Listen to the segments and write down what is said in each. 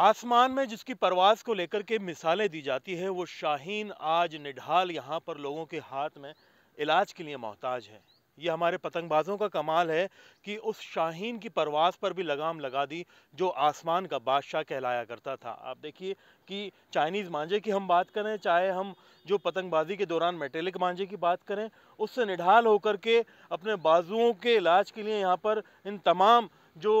आसमान में जिसकी परवाज को लेकर के मिसालें दी जाती है वो शाहीन आज निढाल यहाँ पर लोगों के हाथ में इलाज के लिए मोहताज है ये हमारे पतंगबाजों का कमाल है कि उस शाहीन की परवाज पर भी लगाम लगा दी जो आसमान का बादशाह कहलाया करता था आप देखिए कि चाइनीज़ मांझे की हम बात करें चाहे हम जो पतंगबाजी के दौरान मेटेलिक मांझे की बात करें उससे निढाल होकर के अपने बाजुओं के इलाज के लिए यहाँ पर इन तमाम जो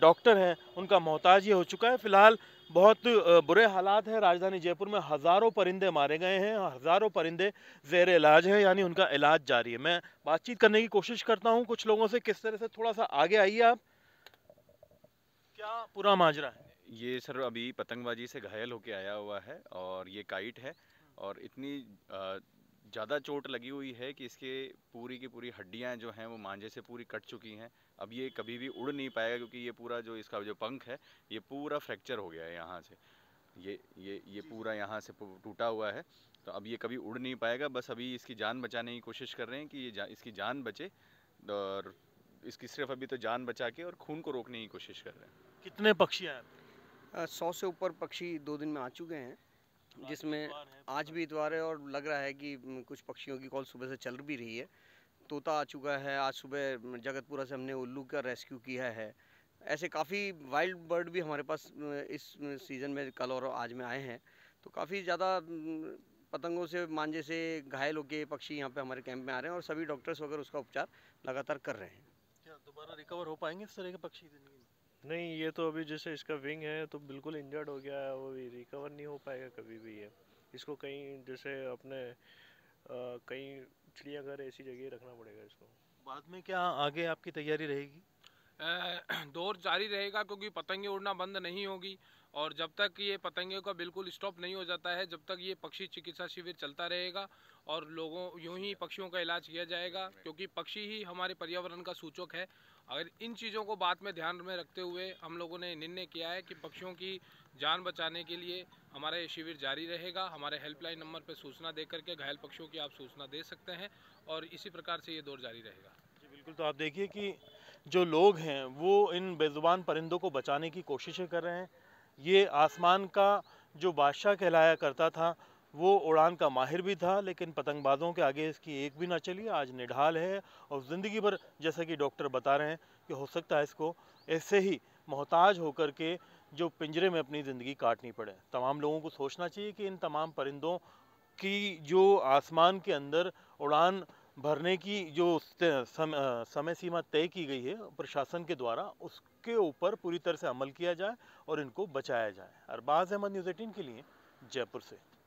डॉक्टर हैं उनका मोहताज ये हो चुका है फ़िलहाल बहुत बुरे हालात हैं राजधानी जयपुर में हज़ारों परिंदे मारे गए हैं हज़ारों परिंदे जेर इलाज हैं यानी उनका इलाज जारी है मैं बातचीत करने की कोशिश करता हूँ कुछ लोगों से किस तरह से थोड़ा सा आगे आइए आप क्या पूरा माजरा है ये सर अभी पतंगबाजी से घायल होके आया हुआ है और ये काइट है और इतनी ज़्यादा चोट लगी हुई है कि इसके पूरी की पूरी हड्डियाँ जो हैं वो मांझे से पूरी कट चुकी हैं अब ये कभी भी उड़ नहीं पाएगा क्योंकि ये पूरा जो इसका जो पंख है ये पूरा फ्रैक्चर हो गया है यहाँ से ये ये ये पूरा यहाँ से टूटा हुआ है तो अब ये कभी उड़ नहीं पाएगा बस अभी इसकी जान बचाने की कोशिश कर रहे हैं कि ये जा, इसकी जान बचे और इसकी सिर्फ अभी तो जान बचा के और खून को रोकने की कोशिश कर रहे हैं कितने पक्षी आए सौ से ऊपर पक्षी दो दिन में आ चुके हैं जिसमें आज भी इतवार है और लग रहा है कि कुछ पक्षियों की कॉल सुबह से चल भी रही है तोता आ चुका है आज सुबह जगतपुरा से हमने उल्लू का रेस्क्यू किया है ऐसे काफ़ी वाइल्ड बर्ड भी हमारे पास इस सीज़न में कल और आज में आए हैं तो काफ़ी ज़्यादा पतंगों से मांझे से घायल होके पक्षी यहाँ पे हमारे कैंप में आ रहे हैं और सभी डॉक्टर्स वगैरह उसका उपचार लगातार कर रहे हैं क्या दोबारा रिकवर हो पाएंगे इस तरह के पक्षी जिंदगी में नहीं ये तो अभी जैसे इसका विंग है तो बिल्कुल इंजर्ड हो गया है वो भी रिकवर नहीं हो पाएगा कभी भी ये इसको कहीं जैसे अपने आ, कहीं चिड़ियाघर ऐसी जगह रखना पड़ेगा इसको बाद में क्या आगे आपकी तैयारी रहेगी दौर जारी रहेगा क्योंकि पतंगे उड़ना बंद नहीं होगी और जब तक ये पतंगे का बिल्कुल स्टॉप नहीं हो जाता है जब तक ये पक्षी चिकित्सा शिविर चलता रहेगा और लोगों यूं ही पक्षियों का इलाज किया जाएगा क्योंकि पक्षी ही हमारे पर्यावरण का सूचक है अगर इन चीज़ों को बाद में ध्यान में रखते हुए हम लोगों ने निर्णय किया है कि पक्षियों की जान बचाने के लिए हमारा ये शिविर जारी रहेगा हमारे हेल्पलाइन नंबर पर सूचना दे करके घायल पक्षियों की आप सूचना दे सकते हैं और इसी प्रकार से ये दौर जारी रहेगा जी बिल्कुल तो आप देखिए कि जो लोग हैं वो इन बेज़ुबान परिंदों को बचाने की कोशिशें कर रहे हैं ये आसमान का जो बादशाह कहलाया करता था वो उड़ान का माहिर भी था लेकिन पतंगबाजों के आगे इसकी एक भी ना चली आज निढाल है और ज़िंदगी भर जैसा कि डॉक्टर बता रहे हैं कि हो सकता है इसको ऐसे ही मोहताज होकर के जो पिंजरे में अपनी ज़िंदगी काटनी पड़े तमाम लोगों को सोचना चाहिए कि इन तमाम परिंदों की जो आसमान के अंदर उड़ान भरने की जो सम, समय सीमा तय की गई है प्रशासन के द्वारा उसके ऊपर पूरी तरह से अमल किया जाए और इनको बचाया जाए अरबाज अहमद न्यूज़ एटीन के लिए जयपुर से